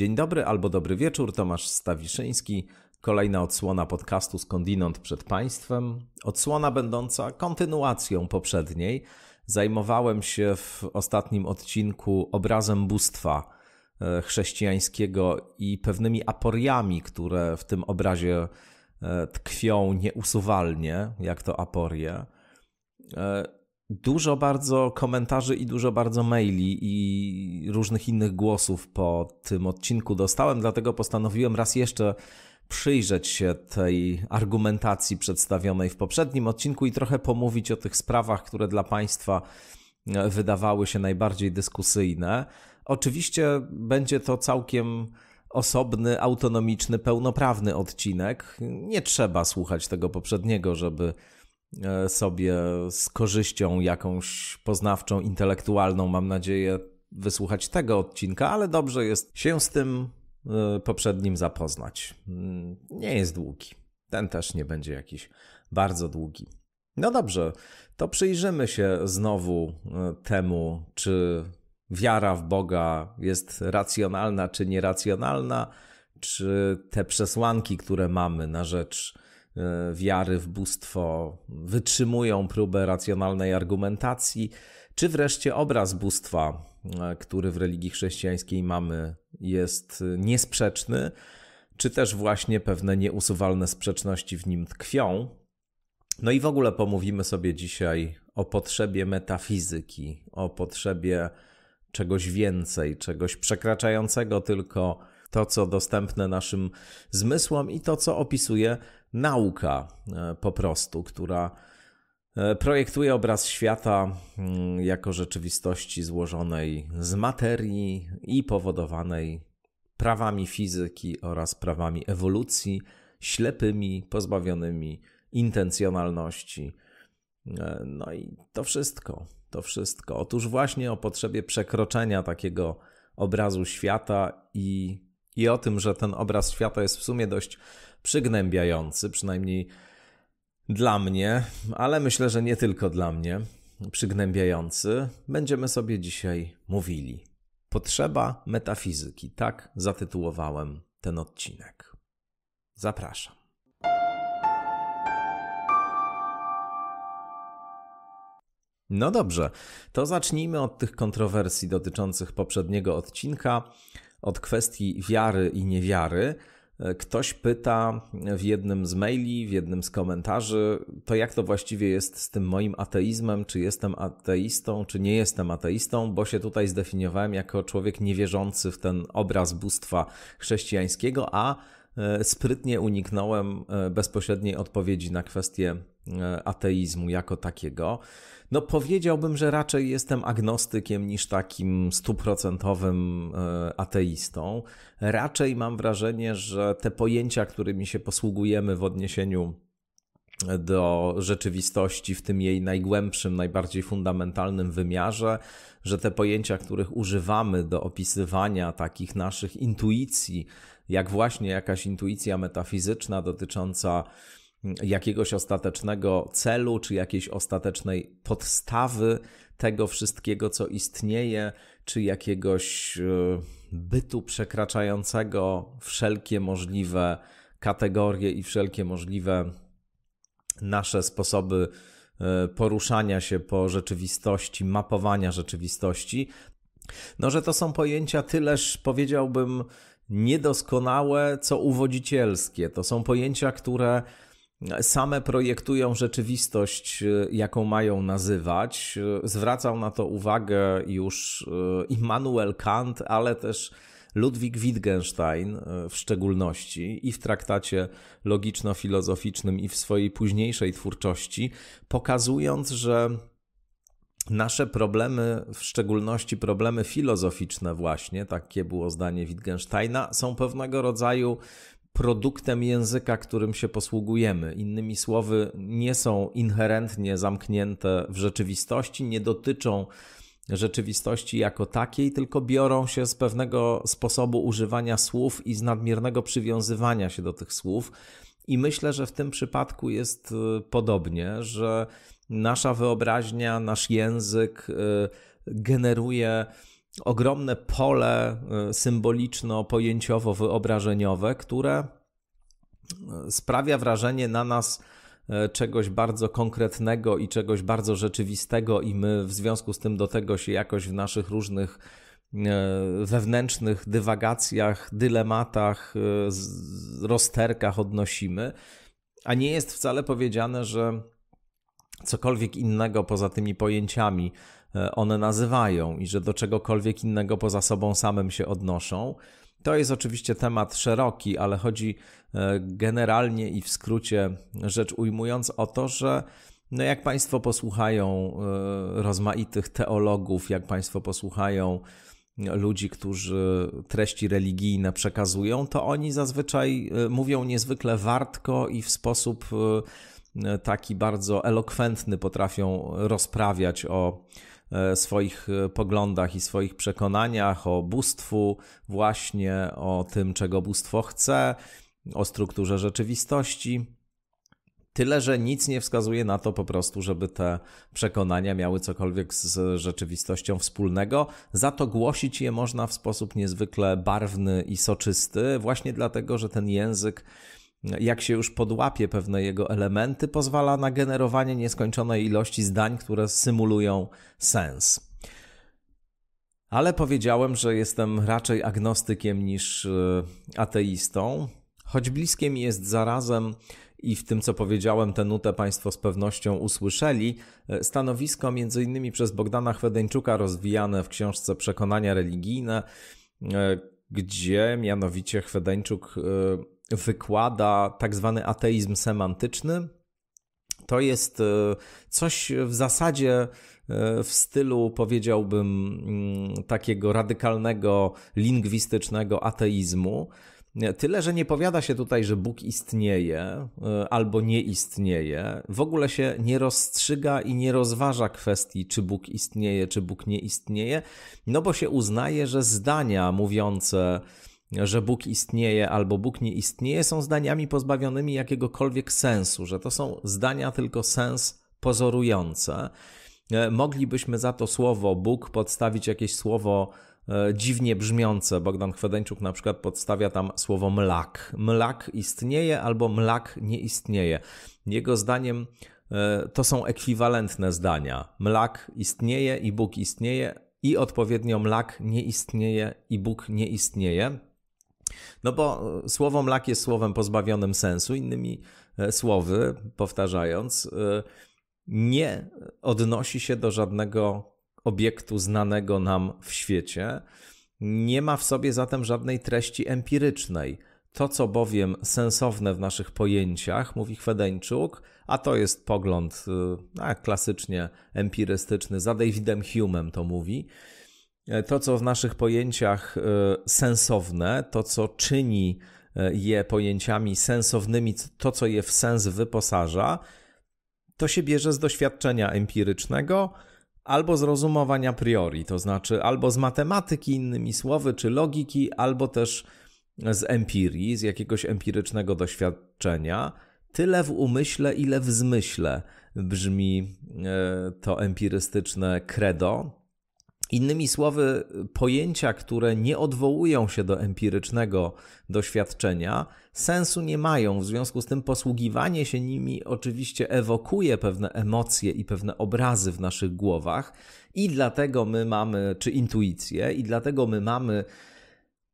Dzień dobry albo dobry wieczór, Tomasz Stawiszyński. Kolejna odsłona podcastu Skądinąd przed Państwem. Odsłona będąca kontynuacją poprzedniej. Zajmowałem się w ostatnim odcinku obrazem bóstwa e, chrześcijańskiego i pewnymi aporiami, które w tym obrazie e, tkwią nieusuwalnie, jak to aporie. E, dużo bardzo komentarzy i dużo bardzo maili i różnych innych głosów po tym odcinku dostałem, dlatego postanowiłem raz jeszcze przyjrzeć się tej argumentacji przedstawionej w poprzednim odcinku i trochę pomówić o tych sprawach, które dla Państwa e, wydawały się najbardziej dyskusyjne. Oczywiście będzie to całkiem osobny, autonomiczny, pełnoprawny odcinek. Nie trzeba słuchać tego poprzedniego, żeby E, sobie z korzyścią jakąś poznawczą, intelektualną, mam nadzieję, wysłuchać tego odcinka, ale dobrze jest się z tym e, poprzednim zapoznać. Mm, nie jest długi. Ten też nie będzie jakiś bardzo długi. No dobrze, to przyjrzymy się znowu e, temu, czy wiara w Boga jest racjonalna, czy nieracjonalna, czy te przesłanki, które mamy na rzecz E, wiary w bóstwo wytrzymują próbę racjonalnej argumentacji, czy wreszcie obraz bóstwa, e, który w religii chrześcijańskiej mamy, jest niesprzeczny, czy też właśnie pewne nieusuwalne sprzeczności w nim tkwią. No i w ogóle pomówimy sobie dzisiaj o potrzebie metafizyki, o potrzebie czegoś więcej, czegoś przekraczającego tylko to, co dostępne naszym zmysłom i to, co opisuje nauka e, po prostu, która e, projektuje obraz świata mm, jako rzeczywistości złożonej z materii i powodowanej prawami fizyki oraz prawami ewolucji, ślepymi, pozbawionymi intencjonalności. E, no i to wszystko, to wszystko. Otóż właśnie o potrzebie przekroczenia takiego obrazu świata i, i o tym, że ten obraz świata jest w sumie dość przygnębiający, przynajmniej dla mnie, ale myślę, że nie tylko dla mnie, przygnębiający, będziemy sobie dzisiaj mówili. Potrzeba metafizyki, tak zatytułowałem ten odcinek. Zapraszam. No dobrze, to zacznijmy od tych kontrowersji dotyczących poprzedniego odcinka, od kwestii wiary i niewiary. Ktoś pyta w jednym z maili, w jednym z komentarzy, to jak to właściwie jest z tym moim ateizmem, czy jestem ateistą, czy nie jestem ateistą, bo się tutaj zdefiniowałem jako człowiek niewierzący w ten obraz bóstwa chrześcijańskiego, a e, sprytnie uniknąłem e, bezpośredniej odpowiedzi na kwestię E, ateizmu jako takiego. No powiedziałbym, że raczej jestem agnostykiem niż takim stuprocentowym e, ateistą. Raczej mam wrażenie, że te pojęcia, którymi się posługujemy w odniesieniu do rzeczywistości, w tym jej najgłębszym, najbardziej fundamentalnym wymiarze, że te pojęcia, których używamy do opisywania takich naszych intuicji, jak właśnie jakaś intuicja metafizyczna dotycząca jakiegoś ostatecznego celu czy jakiejś ostatecznej podstawy tego wszystkiego, co istnieje, czy jakiegoś e, bytu przekraczającego wszelkie możliwe kategorie i wszelkie możliwe nasze sposoby e, poruszania się po rzeczywistości, mapowania rzeczywistości. No, że to są pojęcia tyleż powiedziałbym niedoskonałe, co uwodzicielskie. To są pojęcia, które same projektują rzeczywistość, y, jaką mają nazywać. Y, zwracał na to uwagę już y, Immanuel Kant, ale też Ludwig Wittgenstein w szczególności i w traktacie logiczno-filozoficznym, i w swojej późniejszej twórczości, pokazując, że nasze problemy, w szczególności problemy filozoficzne, właśnie takie było zdanie Wittgensteina, są pewnego rodzaju produktem języka, którym się posługujemy. Innymi słowy, nie są inherentnie zamknięte w rzeczywistości, nie dotyczą rzeczywistości jako takiej, tylko biorą się z pewnego sposobu używania słów i z nadmiernego przywiązywania się do tych słów. I myślę, że w tym przypadku jest y, podobnie, że nasza wyobraźnia, nasz język y, generuje ogromne pole e, symboliczno-pojęciowo-wyobrażeniowe, które e, sprawia wrażenie na nas e, czegoś bardzo konkretnego i czegoś bardzo rzeczywistego, i my w związku z tym do tego się jakoś w naszych różnych wewnętrznych dywagacjach, dylematach, rozterkach odnosimy, a nie jest wcale powiedziane, że cokolwiek innego poza tymi pojęciami E, one nazywają i że do czegokolwiek innego poza sobą samym się odnoszą. To jest oczywiście temat szeroki, ale chodzi e, generalnie i w skrócie rzecz ujmując o to, że no jak Państwo posłuchają e, rozmaitych teologów, jak Państwo posłuchają ludzi, którzy treści religijne przekazują, to oni zazwyczaj mówią niezwykle wartko i w sposób taki bardzo elokwentny potrafią rozprawiać o E, swoich e, poglądach i swoich przekonaniach, o bóstwu, właśnie o tym, czego bóstwo chce, o strukturze rzeczywistości. Tyle, że nic nie wskazuje na to po prostu, żeby te przekonania miały cokolwiek z rzeczywistością wspólnego. Za to głosić je można w sposób niezwykle barwny i soczysty, właśnie dlatego, że ten język jak się już podłapie pewne jego elementy, pozwala na generowanie nieskończonej ilości zdań, które symulują sens. Ale powiedziałem, że jestem raczej agnostykiem niż e, ateistą, choć bliskie mi jest zarazem i w tym, co powiedziałem, tę nutę Państwo z pewnością usłyszeli. E, stanowisko m.in. przez Bogdana Chwedeńczuka rozwijane w książce Przekonania religijne, e, gdzie mianowicie Chwedeńczuk wykłada tak zwany ateizm semantyczny. To jest e, coś w zasadzie e, w stylu, powiedziałbym, mm, takiego radykalnego lingwistycznego ateizmu. Tyle, że nie powiada się tutaj, że Bóg istnieje e, albo nie istnieje. W ogóle się nie rozstrzyga i nie rozważa kwestii, czy Bóg istnieje, czy Bóg nie istnieje, no bo się uznaje, że zdania mówiące że Bóg istnieje albo Bóg nie istnieje, są zdaniami pozbawionymi jakiegokolwiek sensu, że to są zdania tylko sens pozorujące. E, moglibyśmy za to słowo Bóg podstawić jakieś słowo e, dziwnie brzmiące. Bogdan Chwedeńczuk na przykład podstawia tam słowo mlak. Mlak istnieje albo mlak nie istnieje. Jego zdaniem e, to są ekwiwalentne zdania. Mlak istnieje i Bóg istnieje, i odpowiednio mlak nie istnieje i Bóg nie istnieje. No bo e, słowo mlak jest słowem pozbawionym sensu, innymi e, słowy, powtarzając, e, nie odnosi się do żadnego obiektu znanego nam w świecie, nie ma w sobie zatem żadnej treści empirycznej. To, co bowiem sensowne w naszych pojęciach, mówi Chwedeńczuk, a to jest pogląd a, klasycznie empirystyczny, za Davidem Humem to mówi, E, to, co w naszych pojęciach e, sensowne, to, co czyni e, je pojęciami sensownymi, to, co je w sens wyposaża, to się bierze z doświadczenia empirycznego albo z rozumowania priori, to znaczy albo z matematyki, innymi słowy, czy logiki, albo też z empirii, z jakiegoś empirycznego doświadczenia. Tyle w umyśle, ile w zmyśle brzmi to empirystyczne credo, Innymi słowy, pojęcia, które nie odwołują się do empirycznego doświadczenia, sensu nie mają. W związku z tym posługiwanie się nimi oczywiście ewokuje pewne emocje i pewne obrazy w naszych głowach, i dlatego my mamy, czy intuicję, i dlatego my mamy.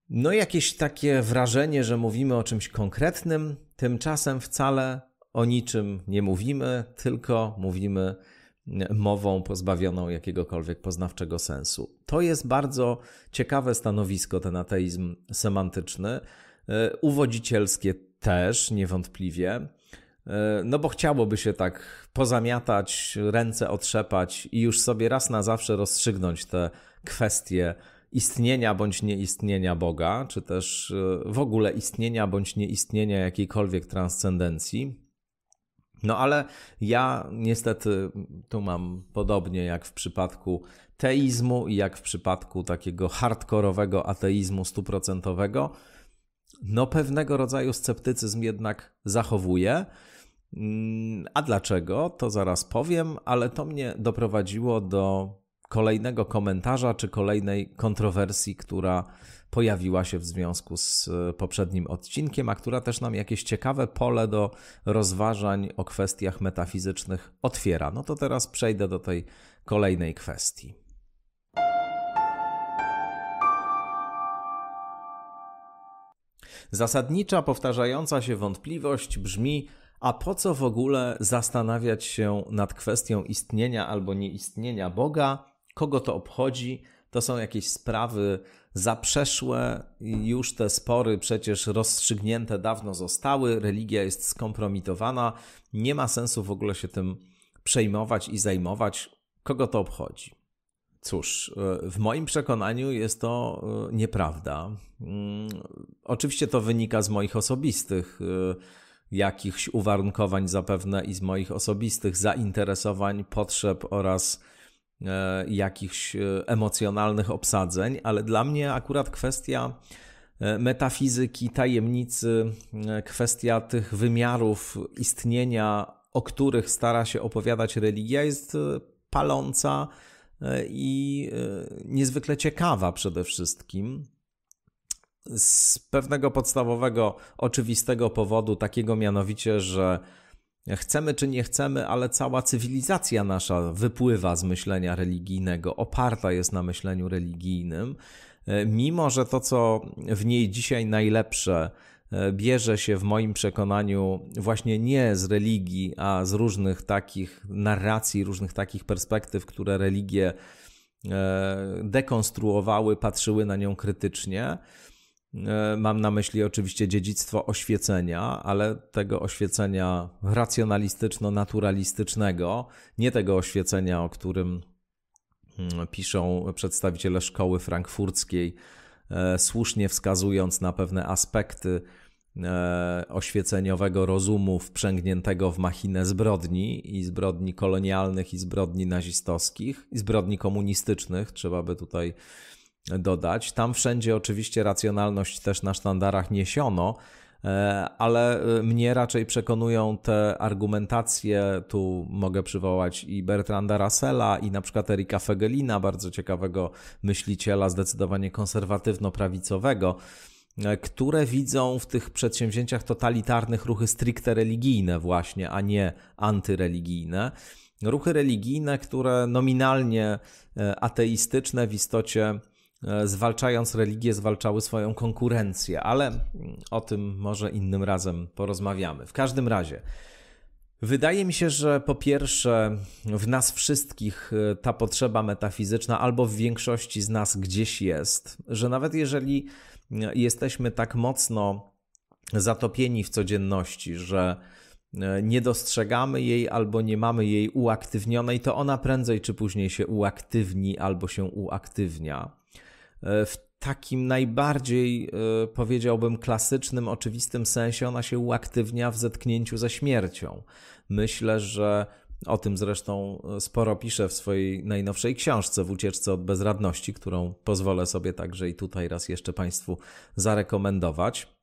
No, jakieś takie wrażenie, że mówimy o czymś konkretnym, tymczasem wcale o niczym nie mówimy, tylko mówimy mową pozbawioną jakiegokolwiek poznawczego sensu. To jest bardzo ciekawe stanowisko, ten ateizm semantyczny, e, uwodzicielskie też niewątpliwie. E, no bo chciałoby się tak pozamiatać, ręce otrzepać i już sobie raz na zawsze rozstrzygnąć te kwestie istnienia bądź nieistnienia Boga, czy też e, w ogóle istnienia bądź nieistnienia jakiejkolwiek transcendencji. No ale ja niestety tu mam podobnie jak w przypadku teizmu i jak w przypadku takiego hardkorowego ateizmu stuprocentowego, no pewnego rodzaju sceptycyzm jednak zachowuję. Mm, a dlaczego? To zaraz powiem, ale to mnie doprowadziło do kolejnego komentarza czy kolejnej kontrowersji, która pojawiła się w związku z e, poprzednim odcinkiem, a która też nam jakieś ciekawe pole do rozważań o kwestiach metafizycznych otwiera. No to teraz przejdę do tej kolejnej kwestii. Zasadnicza, powtarzająca się wątpliwość brzmi: a po co w ogóle zastanawiać się nad kwestią istnienia albo nieistnienia Boga? Kogo to obchodzi? To są jakieś sprawy za przeszłe już te spory przecież rozstrzygnięte dawno zostały, religia jest skompromitowana, nie ma sensu w ogóle się tym przejmować i zajmować. Kogo to obchodzi? Cóż, e, w moim przekonaniu jest to e, nieprawda. Mm, oczywiście to wynika z moich osobistych e, jakichś uwarunkowań zapewne i z moich osobistych zainteresowań, potrzeb oraz E, jakichś e, emocjonalnych obsadzeń, ale dla mnie akurat kwestia e, metafizyki, tajemnicy, kwestia tych wymiarów istnienia, o których stara się opowiadać religia, jest paląca i niezwykle ciekawa przede wszystkim. Z pewnego podstawowego, oczywistego powodu, takiego mianowicie, że Chcemy czy nie chcemy, ale cała cywilizacja nasza wypływa z myślenia religijnego, oparta jest na myśleniu religijnym, e, mimo że to, co w niej dzisiaj najlepsze, e, bierze się w moim przekonaniu właśnie nie z religii, a z różnych takich narracji, różnych takich perspektyw, które religie e, dekonstruowały, patrzyły na nią krytycznie E, mam na myśli oczywiście dziedzictwo oświecenia, ale tego oświecenia racjonalistyczno-naturalistycznego, nie tego oświecenia, o którym mm, piszą przedstawiciele szkoły frankfurckiej, e, słusznie wskazując na pewne aspekty e, oświeceniowego rozumu wprzęgniętego w machinę zbrodni i zbrodni kolonialnych, i zbrodni nazistowskich, i zbrodni komunistycznych. Trzeba by tutaj dodać. Tam wszędzie oczywiście racjonalność też na sztandarach niesiono, e, ale e, mnie raczej przekonują te argumentacje, tu mogę przywołać i Bertranda Russella i na przykład Erika Fegelina, bardzo ciekawego myśliciela, zdecydowanie konserwatywno-prawicowego, e, które widzą w tych przedsięwzięciach totalitarnych ruchy stricte religijne właśnie, a nie antyreligijne. Ruchy religijne, które nominalnie ateistyczne w istocie E, zwalczając religię, zwalczały swoją konkurencję, ale o tym może innym razem porozmawiamy. W każdym razie, wydaje mi się, że po pierwsze, w nas wszystkich e, ta potrzeba metafizyczna, albo w większości z nas gdzieś jest, że nawet jeżeli e, jesteśmy tak mocno zatopieni w codzienności, że nie dostrzegamy jej albo nie mamy jej uaktywnionej, to ona prędzej czy później się uaktywni albo się uaktywnia. E, w takim najbardziej, e, powiedziałbym, klasycznym, oczywistym sensie ona się uaktywnia w zetknięciu ze śmiercią. Myślę, że o tym zresztą e, sporo piszę w swojej najnowszej książce, w ucieczce od bezradności, którą pozwolę sobie także i tutaj raz jeszcze Państwu zarekomendować.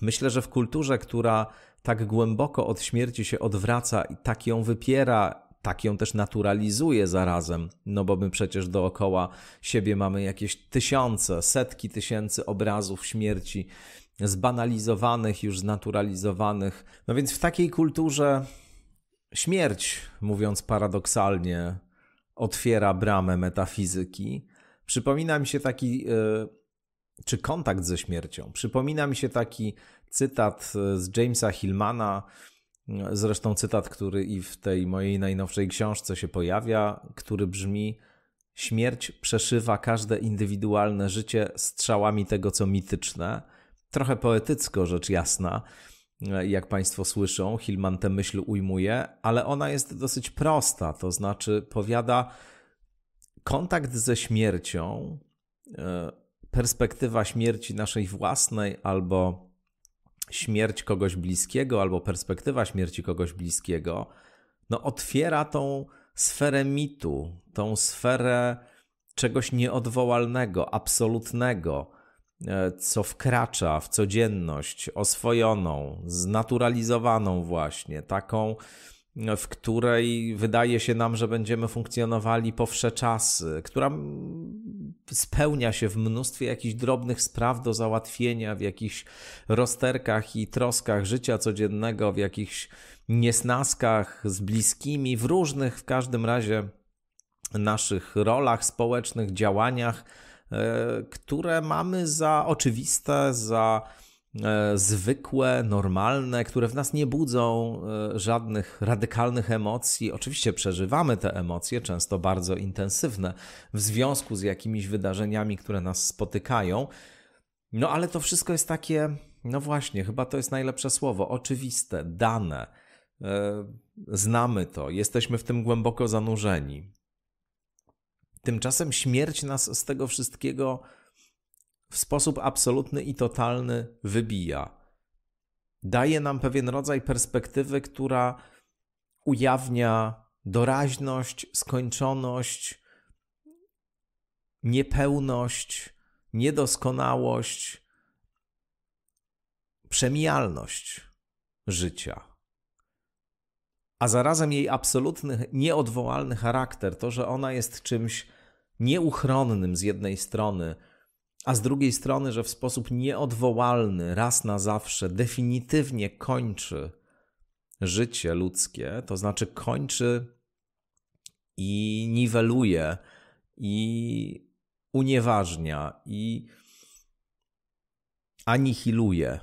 Myślę, że w kulturze, która tak głęboko od śmierci się odwraca i tak ją wypiera tak ją też naturalizuje zarazem, no bo my przecież dookoła siebie mamy jakieś tysiące, setki tysięcy obrazów śmierci zbanalizowanych, już znaturalizowanych. No więc w takiej kulturze śmierć, mówiąc paradoksalnie, otwiera bramę metafizyki. Przypomina mi się taki, e, czy kontakt ze śmiercią, przypomina mi się taki cytat e, z Jamesa Hillmana, Zresztą cytat, który i w tej mojej najnowszej książce się pojawia, który brzmi: Śmierć przeszywa każde indywidualne życie strzałami tego, co mityczne. Trochę poetycko, rzecz jasna, jak Państwo słyszą, Hillman tę myśl ujmuje, ale ona jest dosyć prosta. To znaczy, powiada, kontakt ze śmiercią, e, perspektywa śmierci naszej własnej albo śmierć kogoś bliskiego albo perspektywa śmierci kogoś bliskiego, no otwiera tą sferę mitu, tą sferę czegoś nieodwołalnego, absolutnego, e, co wkracza w codzienność oswojoną, znaturalizowaną właśnie, taką w której wydaje się nam, że będziemy funkcjonowali powsze czas, która spełnia się w mnóstwie jakichś drobnych spraw do załatwienia, w jakichś rozterkach i troskach życia codziennego, w jakichś niesnaskach z bliskimi, w różnych w każdym razie naszych rolach społecznych, działaniach, e, które mamy za oczywiste, za E, zwykłe, normalne, które w nas nie budzą e, żadnych radykalnych emocji. Oczywiście przeżywamy te emocje, często bardzo intensywne, w związku z jakimiś wydarzeniami, które nas spotykają. No ale to wszystko jest takie, no właśnie, chyba to jest najlepsze słowo, oczywiste, dane. E, znamy to, jesteśmy w tym głęboko zanurzeni. Tymczasem śmierć nas z tego wszystkiego w sposób absolutny i totalny wybija. Daje nam pewien rodzaj perspektywy, która ujawnia doraźność, skończoność, niepełność, niedoskonałość, przemijalność życia a zarazem jej absolutny, nieodwołalny charakter, to, że ona jest czymś nieuchronnym z jednej strony, a z drugiej strony, że w sposób nieodwołalny, raz na zawsze, definitywnie kończy życie ludzkie, to znaczy kończy i niweluje, i unieważnia, i anihiluje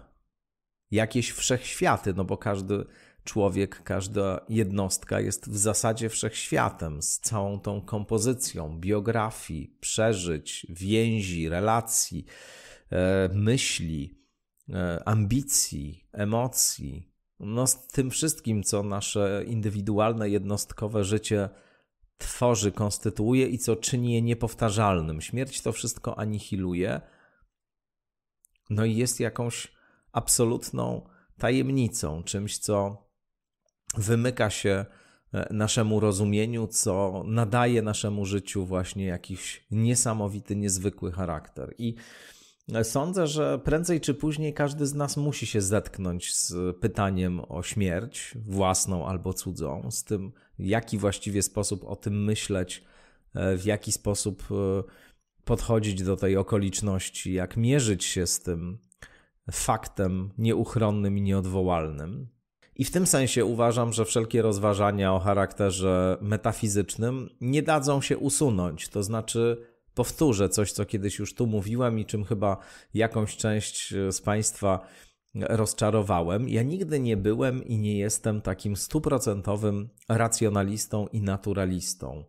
jakieś wszechświaty, no bo każdy człowiek, każda jednostka jest w zasadzie wszechświatem, z całą tą kompozycją biografii, przeżyć, więzi, relacji, e, myśli, e, ambicji, emocji. No, z tym wszystkim, co nasze indywidualne, jednostkowe życie tworzy, konstytuuje i co czyni je niepowtarzalnym. Śmierć to wszystko anihiluje. No i jest jakąś absolutną tajemnicą, czymś, co wymyka się e, naszemu rozumieniu, co nadaje naszemu życiu właśnie jakiś niesamowity, niezwykły charakter. I e, sądzę, że prędzej czy później każdy z nas musi się zetknąć z pytaniem o śmierć, własną albo cudzą, z tym, w jaki właściwie sposób o tym myśleć, e, w jaki sposób podchodzić do tej okoliczności, jak mierzyć się z tym faktem nieuchronnym i nieodwołalnym. I w tym sensie uważam, że wszelkie rozważania o charakterze metafizycznym nie dadzą się usunąć. To znaczy, powtórzę coś, co kiedyś już tu mówiłem i czym chyba jakąś część e, z Państwa rozczarowałem. Ja nigdy nie byłem i nie jestem takim stuprocentowym racjonalistą i naturalistą.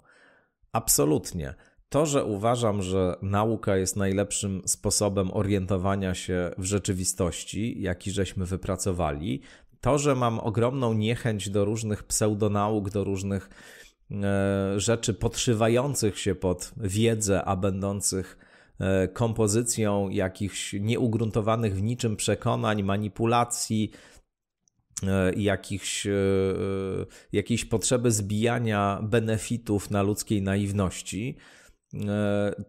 Absolutnie. To, że uważam, że nauka jest najlepszym sposobem orientowania się w rzeczywistości, jaki żeśmy wypracowali, to, że mam ogromną niechęć do różnych pseudonauk, do różnych e, rzeczy podszywających się pod wiedzę, a będących e, kompozycją jakichś nieugruntowanych w niczym przekonań, manipulacji, e, jakichś, jakiejś potrzeby zbijania benefitów na ludzkiej naiwności.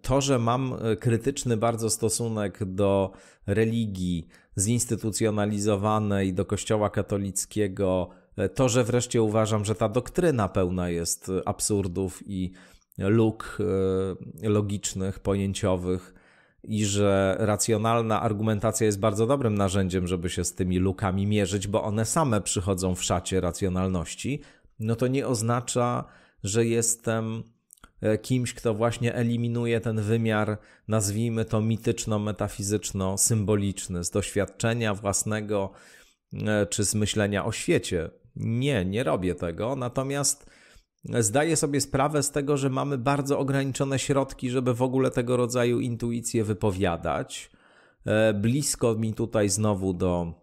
To, że mam krytyczny bardzo stosunek do religii, zinstytucjonalizowane i do Kościoła katolickiego, e, to, że wreszcie uważam, że ta doktryna pełna jest absurdów i luk e, logicznych, pojęciowych, i że racjonalna argumentacja jest bardzo dobrym narzędziem, żeby się z tymi lukami mierzyć, bo one same przychodzą w szacie racjonalności, no to nie oznacza, że jestem E, kimś, kto właśnie eliminuje ten wymiar, nazwijmy to mityczno-metafizyczno-symboliczny, z doświadczenia własnego e, czy z myślenia o świecie. Nie, nie robię tego, natomiast zdaję sobie sprawę z tego, że mamy bardzo ograniczone środki, żeby w ogóle tego rodzaju intuicje wypowiadać. E, blisko mi tutaj znowu do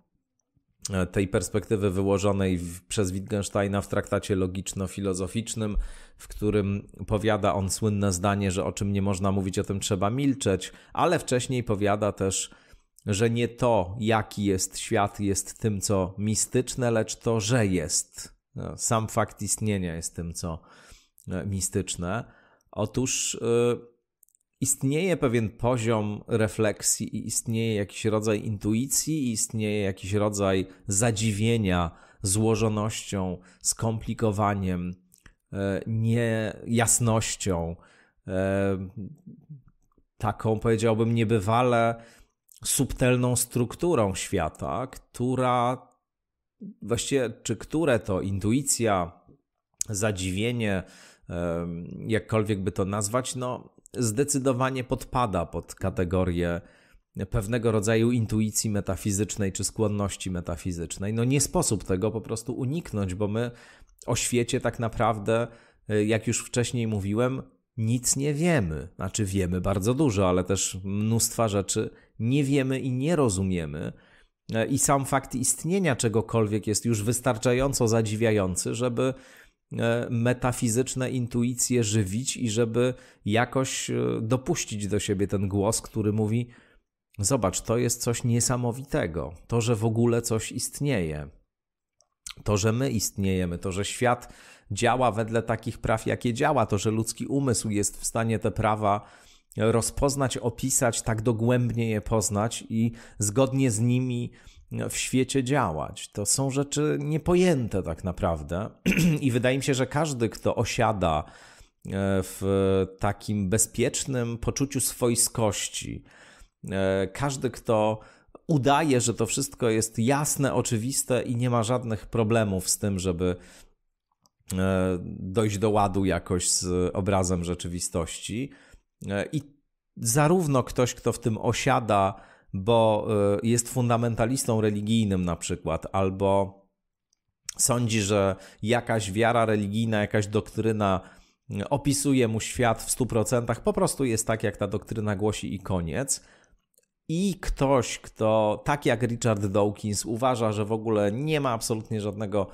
tej perspektywy wyłożonej w, przez Wittgensteina w traktacie logiczno-filozoficznym, w którym powiada on słynne zdanie, że o czym nie można mówić, o tym trzeba milczeć, ale wcześniej powiada też, że nie to, jaki jest świat, jest tym, co mistyczne, lecz to, że jest. No, sam fakt istnienia jest tym, co e, mistyczne. Otóż. Yy, istnieje pewien poziom refleksji i istnieje jakiś rodzaj intuicji, i istnieje jakiś rodzaj zadziwienia złożonością, skomplikowaniem, e, niejasnością, e, taką powiedziałbym niebywale subtelną strukturą świata, która właściwie, czy które to intuicja, zadziwienie, jakkolwiek by to nazwać, no, zdecydowanie podpada pod kategorię pewnego rodzaju intuicji metafizycznej czy skłonności metafizycznej. No nie sposób tego po prostu uniknąć, bo my o świecie tak naprawdę, y, jak już wcześniej mówiłem, nic nie wiemy. Znaczy wiemy bardzo dużo, ale też mnóstwa rzeczy nie wiemy i nie rozumiemy. Y, I sam fakt istnienia czegokolwiek jest już wystarczająco zadziwiający, żeby E, metafizyczne intuicje żywić i żeby jakoś e, dopuścić do siebie ten głos, który mówi: Zobacz, to jest coś niesamowitego, to, że w ogóle coś istnieje, to, że my istniejemy, to, że świat działa wedle takich praw, jakie działa, to, że ludzki umysł jest w stanie te prawa rozpoznać, opisać, tak dogłębnie je poznać i zgodnie z nimi w świecie działać. To są rzeczy niepojęte tak naprawdę i wydaje mi się, że każdy, kto osiada e, w takim bezpiecznym poczuciu swojskości, e, każdy, kto udaje, że to wszystko jest jasne, oczywiste i nie ma żadnych problemów z tym, żeby e, dojść do ładu jakoś z obrazem rzeczywistości. I zarówno ktoś, kto w tym osiada, bo y, jest fundamentalistą religijnym na przykład, albo sądzi, że jakaś wiara religijna, jakaś doktryna y, opisuje mu świat w 100%, po prostu jest tak, jak ta doktryna głosi i koniec. I ktoś, kto tak jak Richard Dawkins uważa, że w ogóle nie ma absolutnie żadnego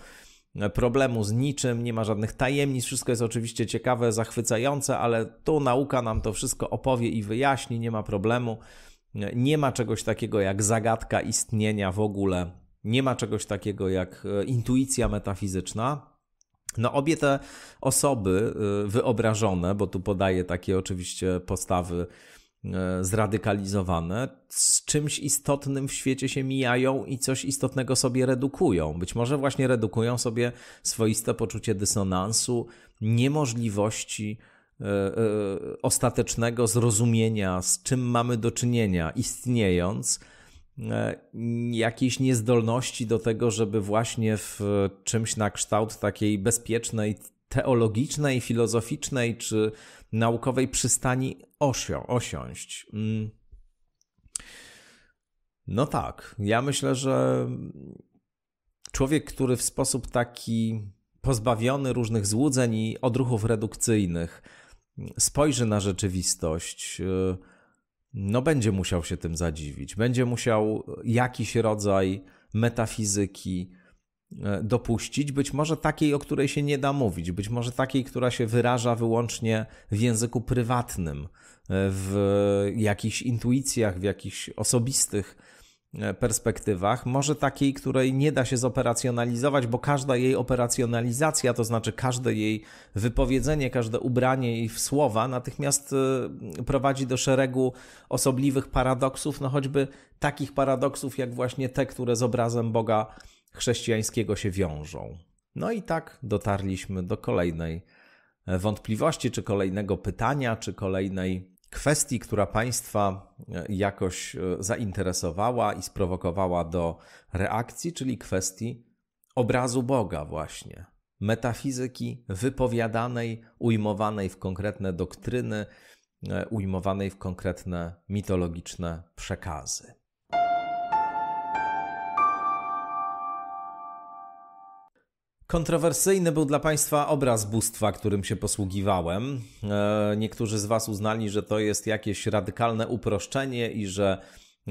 e, problemu z niczym, nie ma żadnych tajemnic, wszystko jest oczywiście ciekawe, zachwycające, ale tu nauka nam to wszystko opowie i wyjaśni, nie ma problemu nie ma czegoś takiego jak zagadka istnienia w ogóle, nie ma czegoś takiego jak e, intuicja metafizyczna. No, obie te osoby e, wyobrażone, bo tu podaję takie oczywiście postawy e, zradykalizowane, z czymś istotnym w świecie się mijają i coś istotnego sobie redukują. Być może właśnie redukują sobie swoiste poczucie dysonansu, niemożliwości E, e, ostatecznego zrozumienia, z czym mamy do czynienia, istniejąc, e, jakiejś niezdolności do tego, żeby właśnie w czymś na kształt takiej bezpiecznej, teologicznej, filozoficznej czy naukowej przystani osio, osiąść. Mm. No tak, ja myślę, że człowiek, który w sposób taki pozbawiony różnych złudzeń i odruchów redukcyjnych, spojrzy na rzeczywistość, y, no będzie musiał się tym zadziwić. Będzie musiał jakiś rodzaj metafizyki y, dopuścić, być może takiej, o której się nie da mówić, być może takiej, która się wyraża wyłącznie w języku prywatnym, y, w jakichś intuicjach, w jakichś osobistych E, perspektywach, może takiej, której nie da się zoperacjonalizować, bo każda jej operacjonalizacja, to znaczy każde jej wypowiedzenie, każde ubranie jej w słowa, natychmiast e, prowadzi do szeregu osobliwych paradoksów, no choćby takich paradoksów, jak właśnie te, które z obrazem Boga chrześcijańskiego się wiążą. No i tak dotarliśmy do kolejnej e, wątpliwości, czy kolejnego pytania, czy kolejnej kwestii, która Państwa e, jakoś e, zainteresowała i sprowokowała do reakcji, czyli kwestii obrazu Boga, właśnie metafizyki wypowiadanej, ujmowanej w konkretne doktryny, e, ujmowanej w konkretne mitologiczne przekazy. Kontrowersyjny był dla Państwa obraz bóstwa, którym się posługiwałem. E, niektórzy z Was uznali, że to jest jakieś radykalne uproszczenie i że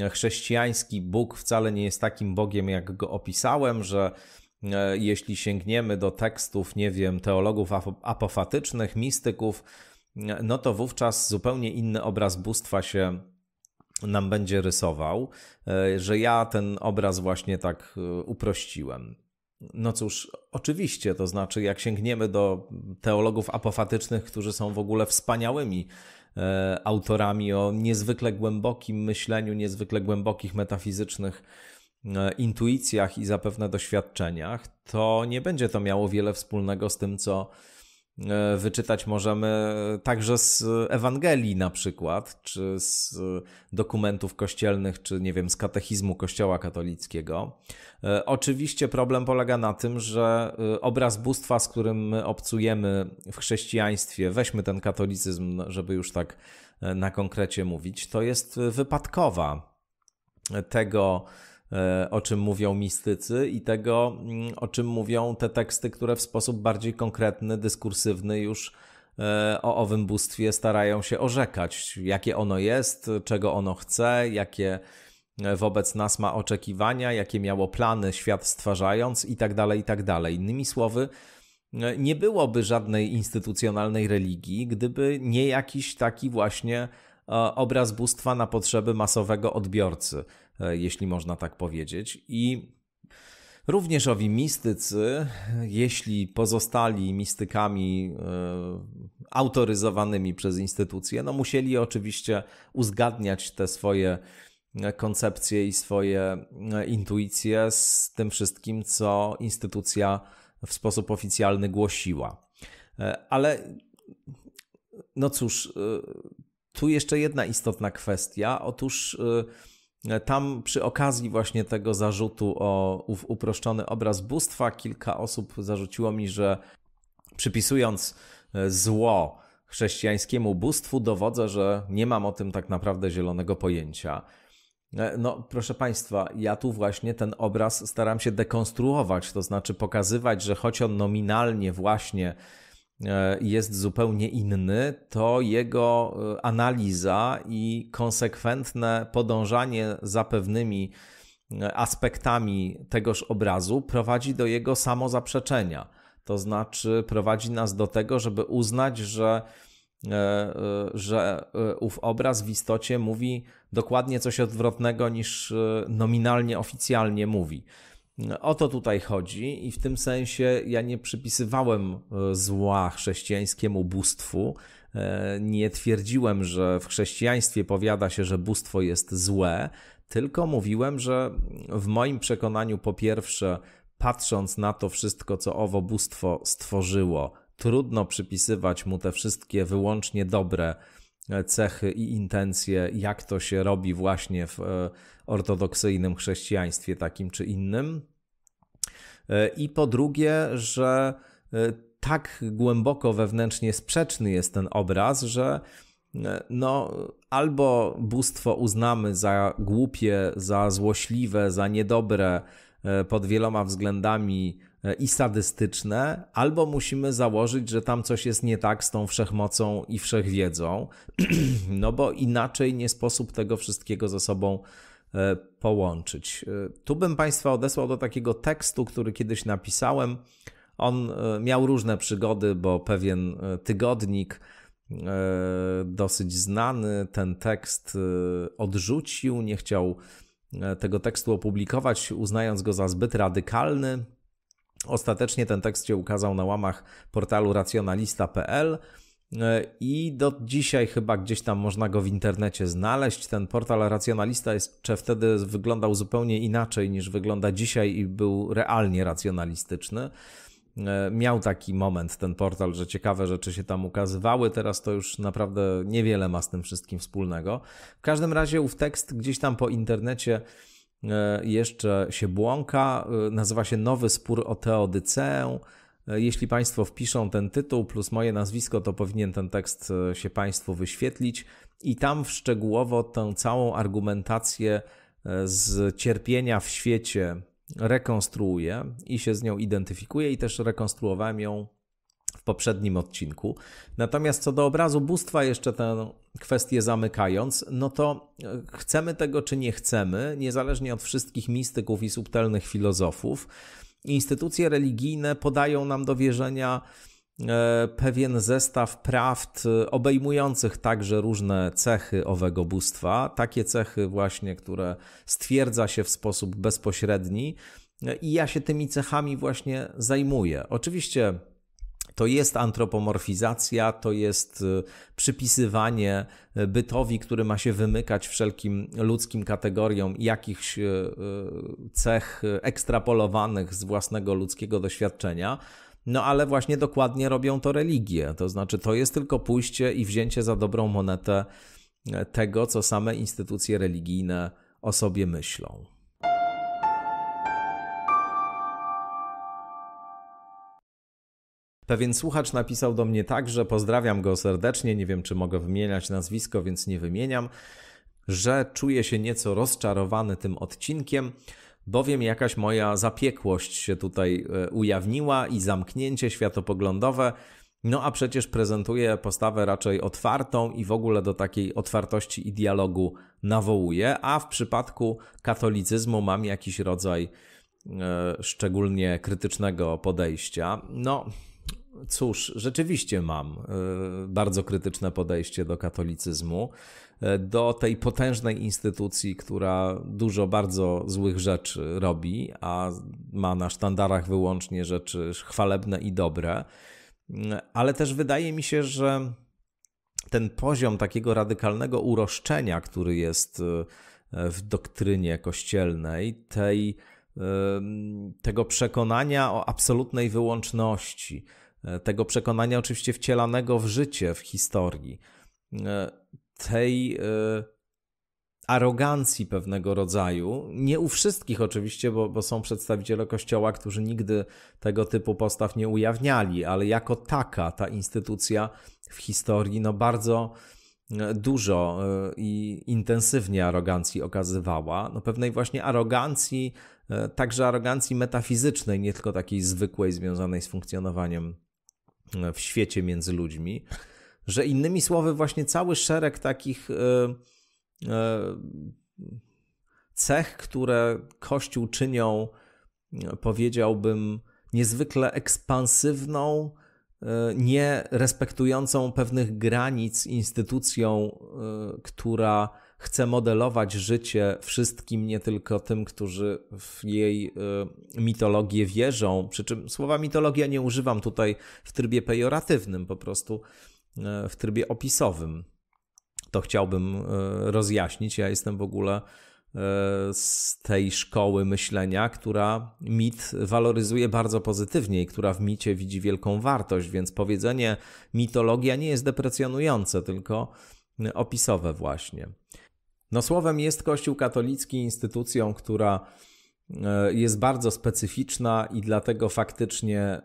chrześcijański Bóg wcale nie jest takim Bogiem, jak go opisałem, że e, jeśli sięgniemy do tekstów, nie wiem, teologów apofatycznych, mistyków, e, no to wówczas zupełnie inny obraz bóstwa się nam będzie rysował, że ja ten obraz właśnie tak uprościłem. No cóż, oczywiście, to znaczy, jak sięgniemy do teologów apofatycznych, którzy są w ogóle wspaniałymi e, autorami o niezwykle głębokim myśleniu, niezwykle głębokich metafizycznych e, intuicjach i zapewne doświadczeniach, to nie będzie to miało wiele wspólnego z tym, co E, wyczytać możemy także z Ewangelii na przykład, czy z dokumentów kościelnych, czy nie wiem, z katechizmu Kościoła katolickiego. E, oczywiście problem polega na tym, że e, obraz bóstwa, z którym my obcujemy w chrześcijaństwie, weźmy ten katolicyzm, żeby już tak na konkrecie mówić, to jest wypadkowa tego, E, o czym mówią mistycy i tego, mm, o czym mówią te teksty, które w sposób bardziej konkretny, dyskursywny już e, o owym bóstwie starają się orzekać. Jakie ono jest, czego ono chce, jakie e, wobec nas ma oczekiwania, jakie miało plany świat stwarzając i tak dalej, i tak dalej. Innymi słowy, nie byłoby żadnej instytucjonalnej religii, gdyby nie jakiś taki właśnie obraz bóstwa na potrzeby masowego odbiorcy. E, jeśli można tak powiedzieć. I również owi mistycy, jeśli pozostali mistykami e, autoryzowanymi przez instytucje, no musieli oczywiście uzgadniać te swoje e, koncepcje i swoje intuicje z tym wszystkim, co instytucja w sposób oficjalny głosiła. Ale no cóż, tu jeszcze jedna istotna kwestia. Otóż tam przy okazji właśnie tego zarzutu o uproszczony obraz bóstwa, kilka osób zarzuciło mi, że przypisując e, zło chrześcijańskiemu bóstwu, dowodzę, że nie mam o tym tak naprawdę zielonego pojęcia. E, no, proszę Państwa, ja tu właśnie ten obraz staram się dekonstruować, to znaczy pokazywać, że choć on nominalnie właśnie E, jest zupełnie inny, to jego e, analiza i konsekwentne podążanie za pewnymi e, aspektami tegoż obrazu prowadzi do jego samozaprzeczenia. To znaczy, prowadzi nas do tego, żeby uznać, że, że ów obraz w istocie mówi dokładnie coś odwrotnego niż nominalnie, oficjalnie mówi. O to tutaj chodzi i w tym sensie ja nie przypisywałem e, zła chrześcijańskiemu bóstwu. E, nie twierdziłem, że w chrześcijaństwie powiada się, że bóstwo jest złe, tylko mówiłem, że w moim przekonaniu po pierwsze, patrząc na to wszystko, co owo bóstwo stworzyło, trudno przypisywać mu te wszystkie wyłącznie dobre E, cechy i intencje, jak to się robi właśnie w e, ortodoksyjnym chrześcijaństwie takim czy innym. E, I po drugie, że tak głęboko wewnętrznie sprzeczny jest ten obraz, że no, albo bóstwo uznamy za głupie, za złośliwe, za niedobre pod wieloma względami, E, i sadystyczne, albo musimy założyć, że tam coś jest nie tak z tą wszechmocą i wszechwiedzą, no bo inaczej nie sposób tego wszystkiego ze sobą e, połączyć. E, tu bym Państwa odesłał do takiego tekstu, który kiedyś napisałem. On miał różne przygody, bo pewien tygodnik dosyć znany ten tekst odrzucił, nie chciał tego tekstu opublikować, uznając go za zbyt radykalny. Ostatecznie ten tekst się ukazał na łamach portalu racjonalista.pl. E, I do dzisiaj chyba gdzieś tam można go w internecie znaleźć. Ten portal racjonalista jeszcze wtedy wyglądał zupełnie inaczej niż wygląda dzisiaj i był realnie racjonalistyczny. E, miał taki moment ten portal, że ciekawe rzeczy się tam ukazywały. Teraz to już naprawdę niewiele ma z tym wszystkim wspólnego. W każdym razie ów tekst gdzieś tam po internecie E, jeszcze się błąka. E, nazywa się Nowy Spór o Teodyceę. E, jeśli Państwo wpiszą ten tytuł plus moje nazwisko, to powinien ten tekst się Państwu wyświetlić i tam szczegółowo tę całą argumentację z cierpienia w świecie rekonstruuję i się z nią identyfikuję i też rekonstruowałem ją poprzednim odcinku. Natomiast co do obrazu bóstwa, jeszcze tę kwestię zamykając, no to e, chcemy tego czy nie chcemy, niezależnie od wszystkich mistyków i subtelnych filozofów, instytucje religijne podają nam do wierzenia e, pewien zestaw prawd e, obejmujących także różne cechy owego bóstwa, takie cechy właśnie, które stwierdza się w sposób bezpośredni i ja się tymi cechami właśnie zajmuję. Oczywiście to jest antropomorfizacja, to jest y, przypisywanie y, bytowi, który ma się wymykać wszelkim ludzkim kategoriom, jakichś y, cech ekstrapolowanych z własnego ludzkiego doświadczenia. No ale właśnie dokładnie robią to religie. To znaczy, to jest tylko pójście i wzięcie za dobrą monetę tego, co same instytucje religijne o sobie myślą. Pewien słuchacz napisał do mnie tak, że pozdrawiam go serdecznie, nie wiem czy mogę wymieniać nazwisko, więc nie wymieniam, że czuję się nieco rozczarowany tym odcinkiem, bowiem jakaś moja zapiekłość się tutaj e, ujawniła i zamknięcie światopoglądowe. No a przecież prezentuje postawę raczej otwartą i w ogóle do takiej otwartości i dialogu nawołuje, a w przypadku katolicyzmu mam jakiś rodzaj e, szczególnie krytycznego podejścia. No, Cóż, rzeczywiście mam e, bardzo krytyczne podejście do katolicyzmu, e, do tej potężnej instytucji, która dużo bardzo złych rzeczy robi, a ma na sztandarach wyłącznie rzeczy chwalebne i dobre. Mm, ale też wydaje mi się, że ten poziom takiego radykalnego uroszczenia, który jest e, w doktrynie kościelnej, tej, tego przekonania o absolutnej wyłączności E, tego przekonania, oczywiście wcielanego w życie, w historii, e, tej e, arogancji pewnego rodzaju. Nie u wszystkich oczywiście, bo, bo, są przedstawiciele Kościoła, którzy nigdy tego typu postaw nie ujawniali, ale jako taka ta instytucja w historii no bardzo dużo i intensywnie arogancji okazywała. No pewnej właśnie arogancji, także arogancji metafizycznej, nie tylko takiej zwykłej, związanej z funkcjonowaniem E, w świecie między ludźmi, że innymi słowy, właśnie cały szereg takich e, e, cech, które Kościół czynią, powiedziałbym, niezwykle ekspansywną, nie respektującą pewnych granic instytucją, która chce modelować życie wszystkim, nie tylko tym, którzy w jej y, mitologię wierzą. Przy czym słowa mitologia nie używam tutaj w trybie pejoratywnym, po prostu y, w trybie opisowym. To chciałbym y, rozjaśnić. Ja jestem w ogóle z tej szkoły myślenia, która mit waloryzuje bardzo pozytywnie i która w micie widzi wielką wartość, więc powiedzenie mitologia nie jest deprecjonujące, tylko opisowe właśnie. No słowem jest Kościół katolicki instytucją, która e, jest bardzo specyficzna i dlatego faktycznie e,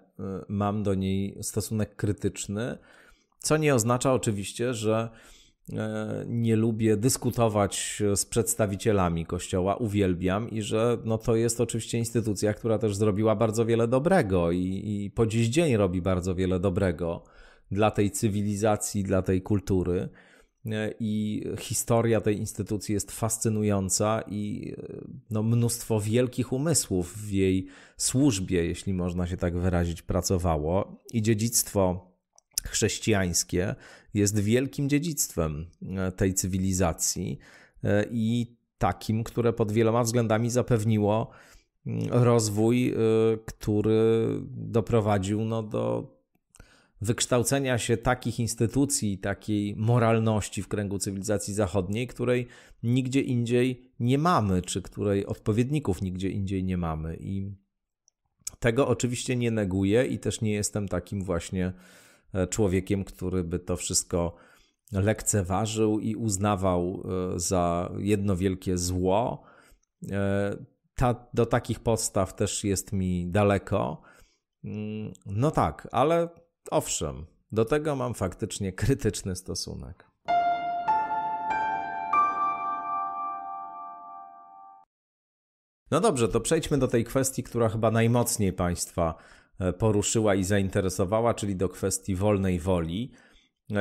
mam do niej stosunek krytyczny, co nie oznacza oczywiście, że e, nie lubię dyskutować z przedstawicielami Kościoła, uwielbiam i że no to jest oczywiście instytucja, która też zrobiła bardzo wiele dobrego i, i po dziś dzień robi bardzo wiele dobrego dla tej cywilizacji, dla tej kultury i historia tej instytucji jest fascynująca i e, no, mnóstwo wielkich umysłów w jej służbie, jeśli można się tak wyrazić, pracowało i dziedzictwo chrześcijańskie jest wielkim dziedzictwem e, tej cywilizacji e, i takim, które pod wieloma względami zapewniło mm, rozwój, który doprowadził no, do wykształcenia się takich instytucji, takiej moralności w kręgu cywilizacji zachodniej, której nigdzie indziej nie mamy, czy której odpowiedników nigdzie indziej nie mamy. I tego oczywiście nie neguję i też nie jestem takim właśnie e, człowiekiem, który by to wszystko lekceważył i uznawał e, za jedno wielkie zło. E, ta, do takich podstaw też jest mi daleko. Mm, no tak, ale Owszem, do tego mam faktycznie krytyczny stosunek. No dobrze, to przejdźmy do tej kwestii, która chyba najmocniej Państwa e, poruszyła i zainteresowała, czyli do kwestii wolnej woli.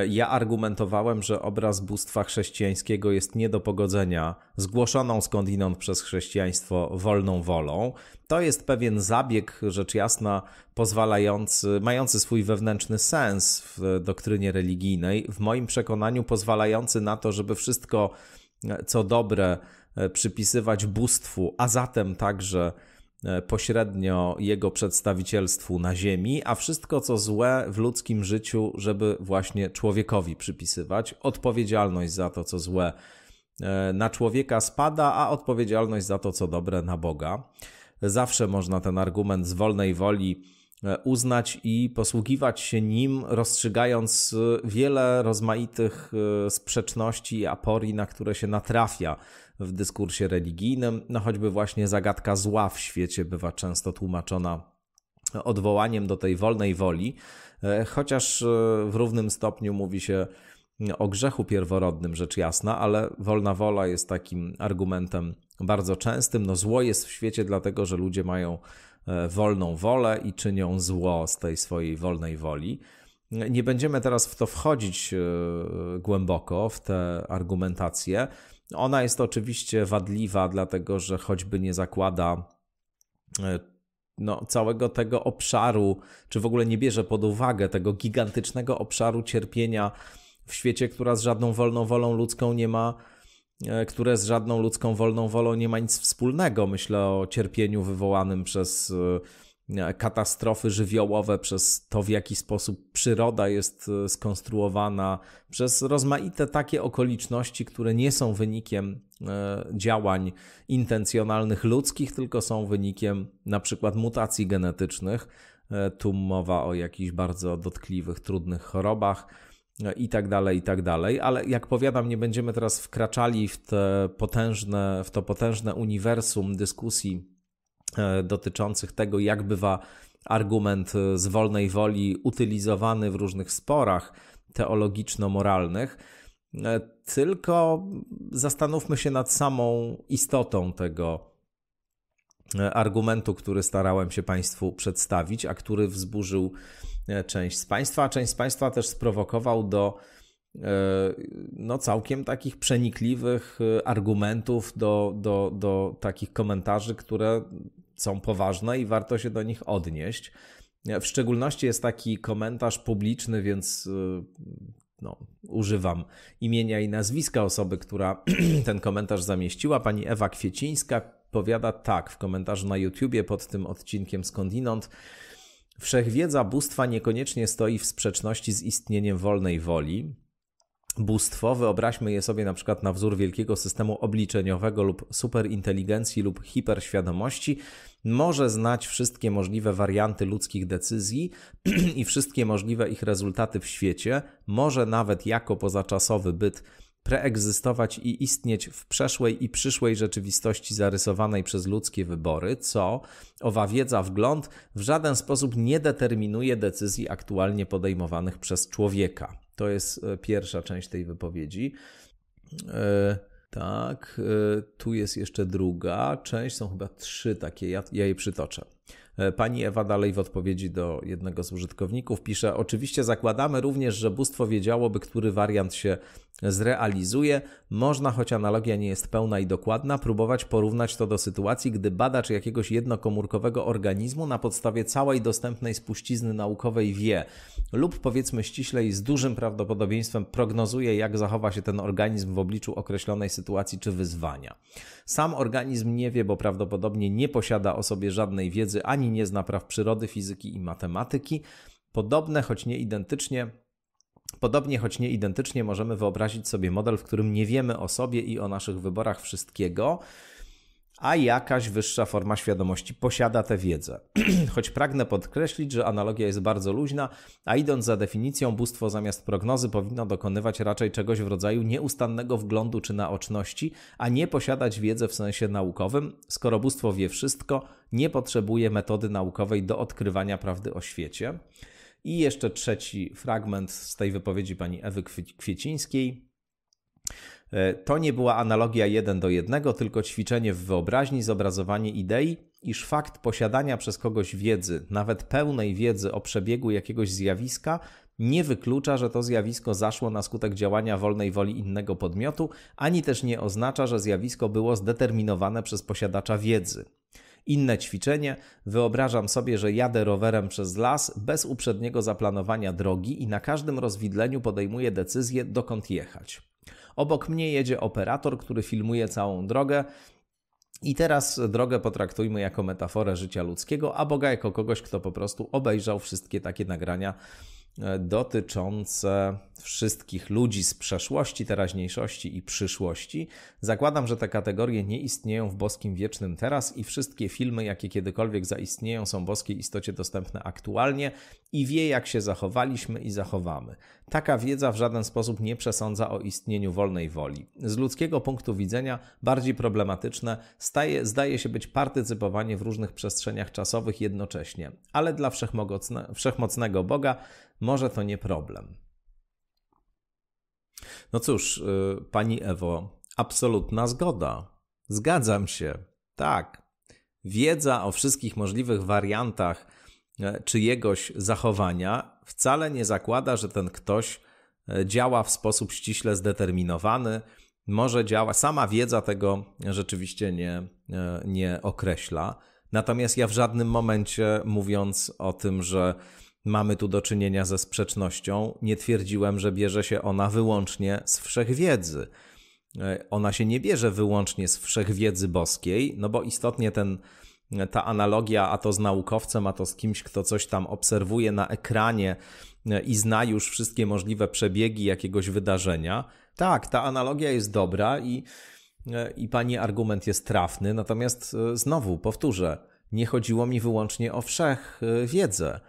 Ja argumentowałem, że obraz bóstwa chrześcijańskiego jest nie do pogodzenia zgłoszoną skądinąd przez chrześcijaństwo wolną wolą. To jest pewien zabieg, rzecz jasna, pozwalający, mający swój wewnętrzny sens w doktrynie religijnej, w moim przekonaniu pozwalający na to, żeby wszystko, co dobre, e, przypisywać bóstwu, a zatem także E, pośrednio jego przedstawicielstwu na Ziemi, a wszystko co złe w ludzkim życiu, żeby właśnie człowiekowi przypisywać. Odpowiedzialność za to, co złe e, na człowieka spada, a odpowiedzialność za to, co dobre na Boga. Zawsze można ten argument z wolnej woli E, uznać i posługiwać się nim, rozstrzygając e, wiele rozmaitych e, sprzeczności i aporii, na które się natrafia w dyskursie religijnym. No choćby właśnie zagadka zła w świecie bywa często tłumaczona odwołaniem do tej wolnej woli, chociaż w równym stopniu mówi się mm, o grzechu pierworodnym, rzecz jasna, ale wolna wola jest takim argumentem bardzo częstym. No zło jest w świecie dlatego, że ludzie mają E, wolną wolę i czynią zło z tej swojej wolnej woli. Nie będziemy teraz w to wchodzić e, głęboko, w te argumentacje. Ona jest oczywiście wadliwa, dlatego że choćby nie zakłada e, no, całego tego obszaru, czy w ogóle nie bierze pod uwagę tego gigantycznego obszaru cierpienia w świecie, która z żadną wolną wolą ludzką nie ma E, które z żadną ludzką wolną wolą nie ma nic wspólnego. Myślę o cierpieniu wywołanym przez e, katastrofy żywiołowe, przez to, w jaki sposób przyroda jest e, skonstruowana, przez rozmaite takie okoliczności, które nie są wynikiem działań intencjonalnych ludzkich, tylko są wynikiem na przykład mutacji genetycznych. Tu mowa o jakichś bardzo dotkliwych, trudnych chorobach i tak dalej, i tak dalej. Ale jak powiadam, nie będziemy teraz wkraczali w, te potężne, w to potężne uniwersum dyskusji e, dotyczących tego, jak bywa argument e, z wolnej woli utylizowany w różnych sporach teologiczno-moralnych. E, tylko zastanówmy się nad samą istotą tego argumentu, który starałem się Państwu przedstawić, a który wzburzył część z Państwa. Część z Państwa też sprowokował do e, no, całkiem takich przenikliwych e, argumentów, do, do, do takich komentarzy, które są poważne i warto się do nich odnieść. W szczególności jest taki komentarz publiczny, więc e, no, używam imienia i nazwiska osoby, która ten komentarz zamieściła. Pani Ewa Kwiecińska powiada tak w komentarzu na YouTubie pod tym odcinkiem skądinąd. Wszechwiedza bóstwa niekoniecznie stoi w sprzeczności z istnieniem wolnej woli. Bóstwo wyobraźmy je sobie na przykład na wzór wielkiego systemu obliczeniowego lub superinteligencji lub hiperświadomości, może znać wszystkie możliwe warianty ludzkich decyzji i wszystkie możliwe ich rezultaty w świecie, może nawet jako pozaczasowy byt preegzystować i istnieć w przeszłej i przyszłej rzeczywistości zarysowanej przez ludzkie wybory, co, owa wiedza wgląd, w żaden sposób nie determinuje decyzji aktualnie podejmowanych przez człowieka. To jest e, pierwsza część tej wypowiedzi. Yy, tak, yy, tu jest jeszcze druga część, są chyba trzy takie, ja, ja je przytoczę. Pani Ewa dalej w odpowiedzi do jednego z użytkowników pisze: Oczywiście zakładamy również, że bóstwo wiedziałoby, który wariant się zrealizuje, można, choć analogia nie jest pełna i dokładna, próbować porównać to do sytuacji, gdy badacz jakiegoś jednokomórkowego organizmu na podstawie całej dostępnej spuścizny naukowej wie, lub powiedzmy ściślej z dużym prawdopodobieństwem prognozuje, jak zachowa się ten organizm w obliczu określonej sytuacji czy wyzwania. Sam organizm nie wie, bo prawdopodobnie nie posiada o sobie żadnej wiedzy ani nie zna praw przyrody, fizyki i matematyki. Podobne, choć nie identycznie, Podobnie, choć nie identycznie, możemy wyobrazić sobie model, w którym nie wiemy o sobie i o naszych wyborach wszystkiego, a jakaś wyższa forma świadomości posiada tę wiedzę. choć pragnę podkreślić, że analogia jest bardzo luźna, a idąc za definicją, bóstwo zamiast prognozy powinno dokonywać raczej czegoś w rodzaju nieustannego wglądu czy naoczności, a nie posiadać wiedzy w sensie naukowym. Skoro bóstwo wie wszystko, nie potrzebuje metody naukowej do odkrywania prawdy o świecie. I jeszcze trzeci fragment z tej wypowiedzi pani Ewy Kwiecińskiej. E, to nie była analogia jeden do jednego, tylko ćwiczenie w wyobraźni, zobrazowanie idei, iż fakt posiadania przez kogoś wiedzy, nawet pełnej wiedzy o przebiegu jakiegoś zjawiska, nie wyklucza, że to zjawisko zaszło na skutek działania wolnej woli innego podmiotu, ani też nie oznacza, że zjawisko było zdeterminowane przez posiadacza wiedzy. Inne ćwiczenie. Wyobrażam sobie, że jadę rowerem przez las bez uprzedniego zaplanowania drogi i na każdym rozwidleniu podejmuję decyzję, dokąd jechać. Obok mnie jedzie operator, który filmuje całą drogę. I teraz drogę potraktujmy jako metaforę życia ludzkiego, a Boga jako kogoś, kto po prostu obejrzał wszystkie takie nagrania e, dotyczące wszystkich ludzi z przeszłości, teraźniejszości i przyszłości. Zakładam, że te kategorie nie istnieją w boskim wiecznym teraz i wszystkie filmy, jakie kiedykolwiek zaistnieją, są boskiej istocie dostępne aktualnie i wie, jak się zachowaliśmy i zachowamy. Taka wiedza w żaden sposób nie przesądza o istnieniu wolnej woli. Z ludzkiego punktu widzenia bardziej problematyczne staje, zdaje się być partycypowanie w różnych przestrzeniach czasowych jednocześnie, ale dla wszechmocnego Boga może to nie problem. No cóż, y, pani Ewo, absolutna zgoda. Zgadzam się. Tak. Wiedza o wszystkich możliwych wariantach e, czyjegoś zachowania wcale nie zakłada, że ten ktoś e, działa w sposób ściśle zdeterminowany. Może działa, sama wiedza tego rzeczywiście nie, e, nie określa. Natomiast ja w żadnym momencie mówiąc o tym, że Mamy tu do czynienia ze sprzecznością. Nie twierdziłem, że bierze się ona wyłącznie z wszechwiedzy. E, ona się nie bierze wyłącznie z wszechwiedzy boskiej, no bo istotnie ten, e, ta analogia, a to z naukowcem, a to z kimś, kto coś tam obserwuje na ekranie e, i zna już wszystkie możliwe przebiegi jakiegoś wydarzenia. Tak, ta analogia jest dobra i, i pani argument jest trafny, natomiast znowu powtórzę, nie chodziło mi wyłącznie o wszechwiedzę. wiedzę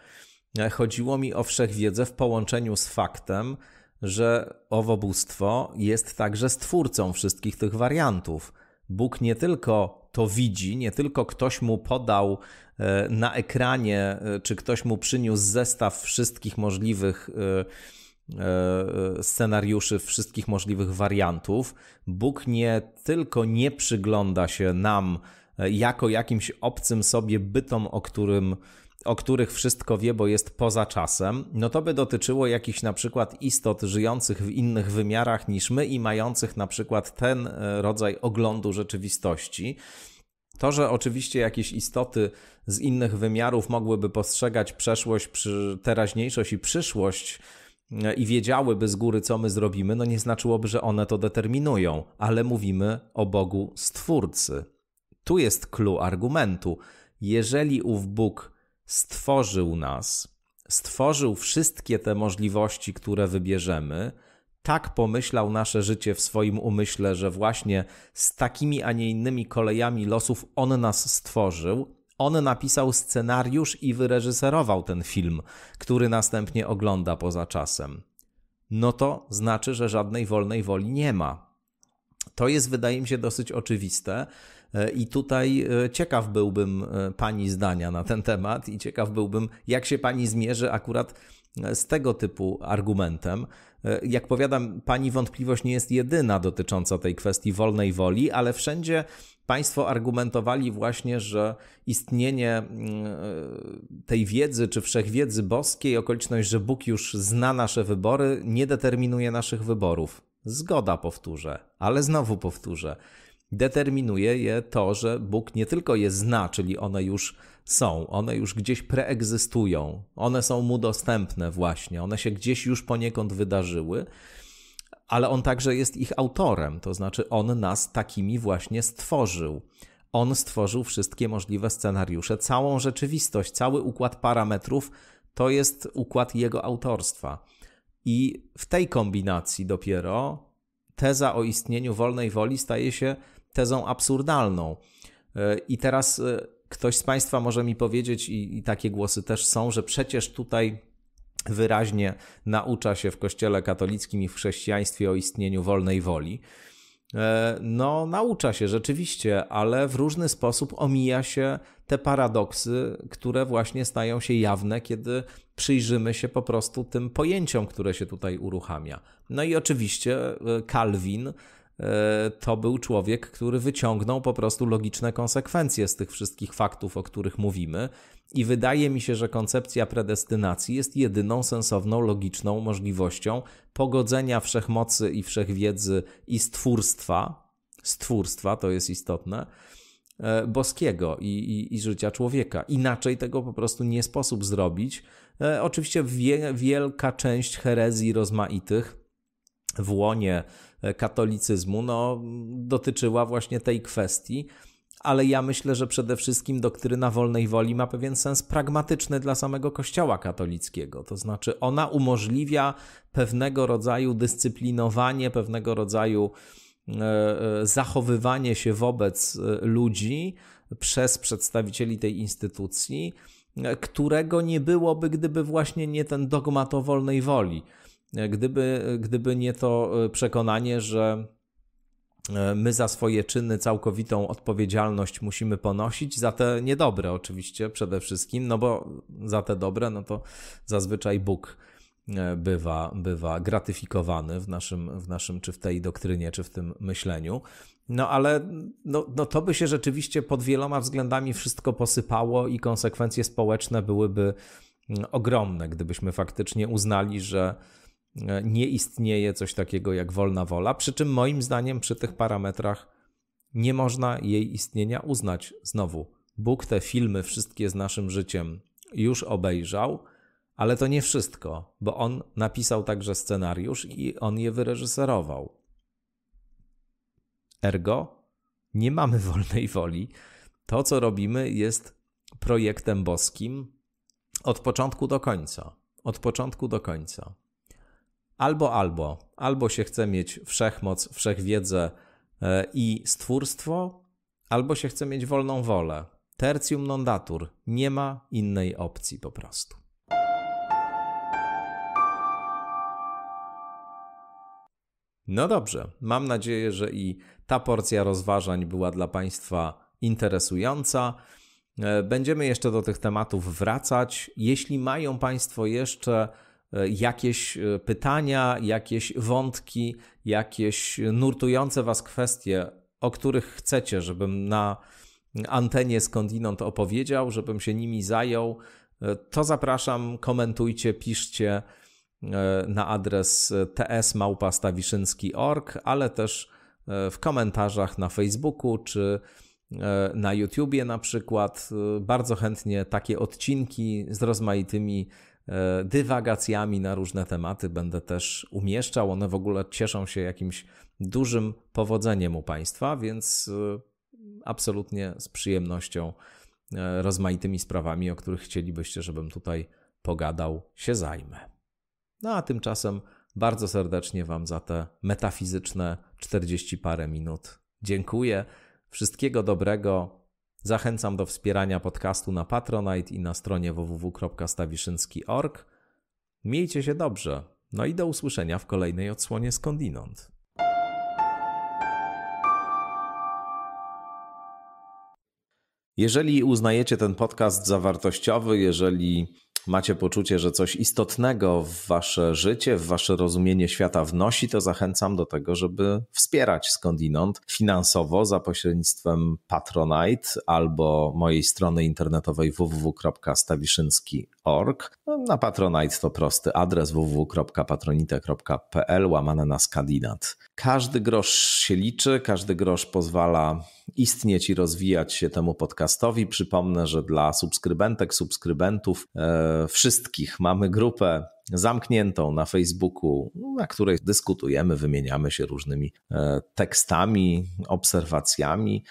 Chodziło mi o wszechwiedzę w połączeniu z faktem, że owo bóstwo jest także stwórcą wszystkich tych wariantów. Bóg nie tylko to widzi, nie tylko ktoś mu podał e, na ekranie, e, czy ktoś mu przyniósł zestaw wszystkich możliwych e, scenariuszy, wszystkich możliwych wariantów. Bóg nie tylko nie przygląda się nam jako jakimś obcym sobie bytom, o którym o których wszystko wie, bo jest poza czasem, no to by dotyczyło jakichś na przykład istot żyjących w innych wymiarach niż my i mających na przykład ten e, rodzaj oglądu rzeczywistości. To, że oczywiście jakieś istoty z innych wymiarów mogłyby postrzegać przeszłość, teraźniejszość i przyszłość e, i wiedziałyby z góry, co my zrobimy, no nie znaczyłoby, że one to determinują, ale mówimy o Bogu Stwórcy. Tu jest clue argumentu. Jeżeli ów Bóg stworzył nas, stworzył wszystkie te możliwości, które wybierzemy. Tak pomyślał nasze życie w swoim umyśle, że właśnie z takimi, a nie innymi kolejami losów on nas stworzył, on napisał scenariusz i wyreżyserował ten film, który następnie ogląda poza czasem. No to znaczy, że żadnej wolnej woli nie ma. To jest, wydaje mi się, dosyć oczywiste. E, I tutaj e, ciekaw byłbym e, Pani zdania na ten temat i ciekaw byłbym, jak się Pani zmierzy akurat z tego typu argumentem. Jak powiadam, Pani wątpliwość nie jest jedyna dotycząca tej kwestii wolnej woli, ale wszędzie Państwo argumentowali właśnie, że istnienie mm, tej wiedzy czy wszechwiedzy boskiej, okoliczność, że Bóg już zna nasze wybory, nie determinuje naszych wyborów. Zgoda, powtórzę, ale znowu powtórzę determinuje je to, że Bóg nie tylko je zna, czyli one już są, one już gdzieś preegzystują, one są mu dostępne właśnie, one się gdzieś już poniekąd wydarzyły, ale on także jest ich autorem, to znaczy on nas takimi właśnie stworzył. On stworzył wszystkie możliwe scenariusze, całą rzeczywistość, cały układ parametrów to jest układ jego autorstwa. I w tej kombinacji dopiero teza o istnieniu wolnej woli staje się tezą absurdalną. E, I teraz e, ktoś z Państwa może mi powiedzieć, i, i takie głosy też są, że przecież tutaj wyraźnie naucza się w Kościele katolickim i w chrześcijaństwie o istnieniu wolnej woli. E, no, naucza się rzeczywiście, ale w różny sposób omija się te paradoksy, które właśnie stają się jawne, kiedy przyjrzymy się po prostu tym pojęciom, które się tutaj uruchamia. No i oczywiście Calvin E, to był człowiek, który wyciągnął po prostu logiczne konsekwencje z tych wszystkich faktów, o których mówimy. I wydaje mi się, że koncepcja predestynacji jest jedyną sensowną, logiczną możliwością pogodzenia wszechmocy i wszechwiedzy i stwórstwa, stwórstwa to jest istotne, e, boskiego i, i, i życia człowieka. Inaczej tego po prostu nie sposób zrobić. E, oczywiście wie, wielka część herezji rozmaitych w łonie e, katolicyzmu, no, dotyczyła właśnie tej kwestii. Ale ja myślę, że przede wszystkim doktryna wolnej woli ma pewien sens pragmatyczny dla samego Kościoła katolickiego. To znaczy, ona umożliwia pewnego rodzaju dyscyplinowanie, pewnego rodzaju e, e, zachowywanie się wobec ludzi przez przedstawicieli tej instytucji, którego nie byłoby, gdyby właśnie nie ten dogmat o wolnej woli gdyby, gdyby nie to e, przekonanie, że e, my za swoje czyny całkowitą odpowiedzialność musimy ponosić, za te niedobre oczywiście przede wszystkim, no bo za te dobre, no to zazwyczaj Bóg e, bywa, bywa gratyfikowany w naszym, w naszym, czy w tej doktrynie, czy w tym myśleniu. No ale no, no to by się rzeczywiście pod wieloma względami wszystko posypało i konsekwencje społeczne byłyby mm, ogromne, gdybyśmy faktycznie uznali, że E, nie istnieje coś takiego jak wolna wola, przy czym moim zdaniem przy tych parametrach nie można jej istnienia uznać. Znowu, Bóg te filmy wszystkie z naszym życiem już obejrzał, ale to nie wszystko, bo on napisał także scenariusz i on je wyreżyserował. Ergo, nie mamy wolnej woli. To, co robimy, jest projektem boskim od początku do końca. Od początku do końca albo albo. Albo się chce mieć wszechmoc, wszechwiedzę e, i stwórstwo, albo się chce mieć wolną wolę. Tertium non datur. Nie ma innej opcji po prostu. No dobrze, mam nadzieję, że i ta porcja rozważań była dla Państwa interesująca. E, będziemy jeszcze do tych tematów wracać. Jeśli mają Państwo jeszcze E, jakieś e, pytania, jakieś wątki, jakieś nurtujące Was kwestie, o których chcecie, żebym na antenie skądinąd opowiedział, żebym się nimi zajął, e, to zapraszam, komentujcie, piszcie na adres tsmałpastawiszynski.org, ale też w komentarzach na Facebooku czy na YouTubie na przykład. Bardzo chętnie takie odcinki z rozmaitymi E, dywagacjami na różne tematy będę też umieszczał. One w ogóle cieszą się jakimś dużym powodzeniem u Państwa, więc e, absolutnie z przyjemnością e, rozmaitymi sprawami, o których chcielibyście, żebym tutaj pogadał, się zajmę. No a tymczasem bardzo serdecznie Wam za te metafizyczne 40 parę minut dziękuję. Wszystkiego dobrego Zachęcam do wspierania podcastu na Patronite i na stronie www.stawiszynski.org. Miejcie się dobrze, no i do usłyszenia w kolejnej odsłonie skądinąd. Jeżeli uznajecie ten podcast za wartościowy, jeżeli macie poczucie, że coś istotnego w wasze życie, w wasze rozumienie świata wnosi, to zachęcam do tego, żeby wspierać skądinąd finansowo za pośrednictwem Patronite albo mojej strony internetowej www.stawiszynski.com patronite.org. No, na Patronite to prosty adres www.patronite.pl łamane na skandinat. Każdy grosz się liczy, każdy grosz pozwala istnieć i rozwijać się temu podcastowi. Przypomnę, że dla subskrybentek, subskrybentów e, wszystkich mamy grupę zamkniętą na Facebooku, na której dyskutujemy, wymieniamy się różnymi e, tekstami, obserwacjami.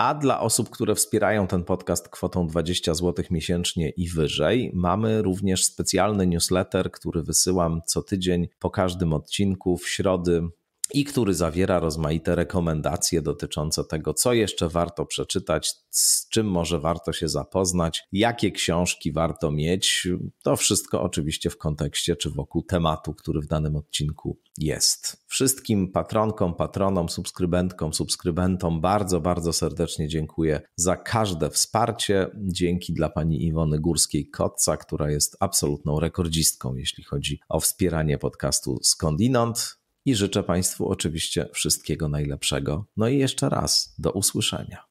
A dla osób, które wspierają ten podcast kwotą 20 zł miesięcznie i wyżej, mamy również specjalny newsletter, który wysyłam co tydzień po każdym odcinku w środę i który zawiera rozmaite rekomendacje dotyczące tego, co jeszcze warto przeczytać, z czym może warto się zapoznać, jakie książki warto mieć. To wszystko oczywiście w kontekście czy wokół tematu, który w danym odcinku jest. Wszystkim patronkom, patronom, subskrybentkom, subskrybentom bardzo, bardzo serdecznie dziękuję za każde wsparcie. Dzięki dla pani Iwony Górskiej-Kotca, która jest absolutną rekordzistką, jeśli chodzi o wspieranie podcastu Skądinąd i życzę Państwu oczywiście wszystkiego najlepszego. No i jeszcze raz do usłyszenia.